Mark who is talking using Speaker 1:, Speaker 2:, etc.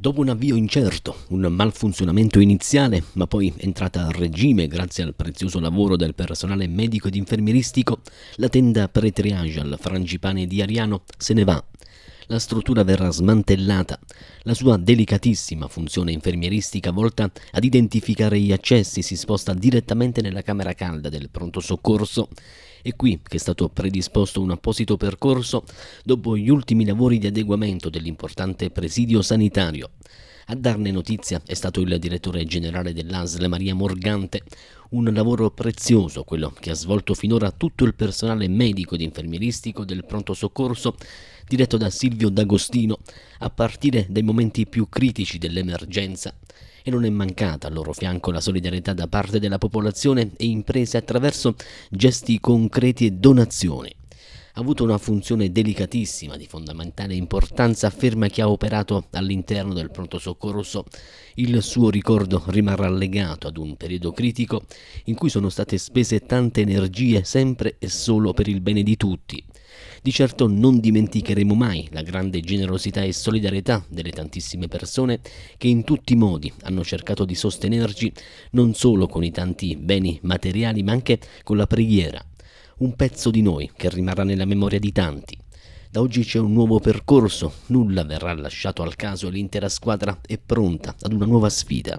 Speaker 1: Dopo un avvio incerto, un malfunzionamento iniziale, ma poi entrata a regime grazie al prezioso lavoro del personale medico ed infermieristico, la tenda pre-triage al frangipane di Ariano se ne va la struttura verrà smantellata. La sua delicatissima funzione infermieristica volta ad identificare gli accessi si sposta direttamente nella camera calda del pronto soccorso. È qui che è stato predisposto un apposito percorso dopo gli ultimi lavori di adeguamento dell'importante presidio sanitario. A darne notizia è stato il direttore generale dell'ASL Maria Morgante, un lavoro prezioso quello che ha svolto finora tutto il personale medico ed infermieristico del pronto soccorso diretto da Silvio D'Agostino a partire dai momenti più critici dell'emergenza e non è mancata al loro fianco la solidarietà da parte della popolazione e imprese attraverso gesti concreti e donazioni ha avuto una funzione delicatissima di fondamentale importanza, afferma chi ha operato all'interno del pronto soccorso. Il suo ricordo rimarrà legato ad un periodo critico in cui sono state spese tante energie sempre e solo per il bene di tutti. Di certo non dimenticheremo mai la grande generosità e solidarietà delle tantissime persone che in tutti i modi hanno cercato di sostenerci non solo con i tanti beni materiali ma anche con la preghiera, un pezzo di noi che rimarrà nella memoria di tanti. Da oggi c'è un nuovo percorso, nulla verrà lasciato al caso e l'intera squadra è pronta ad una nuova sfida.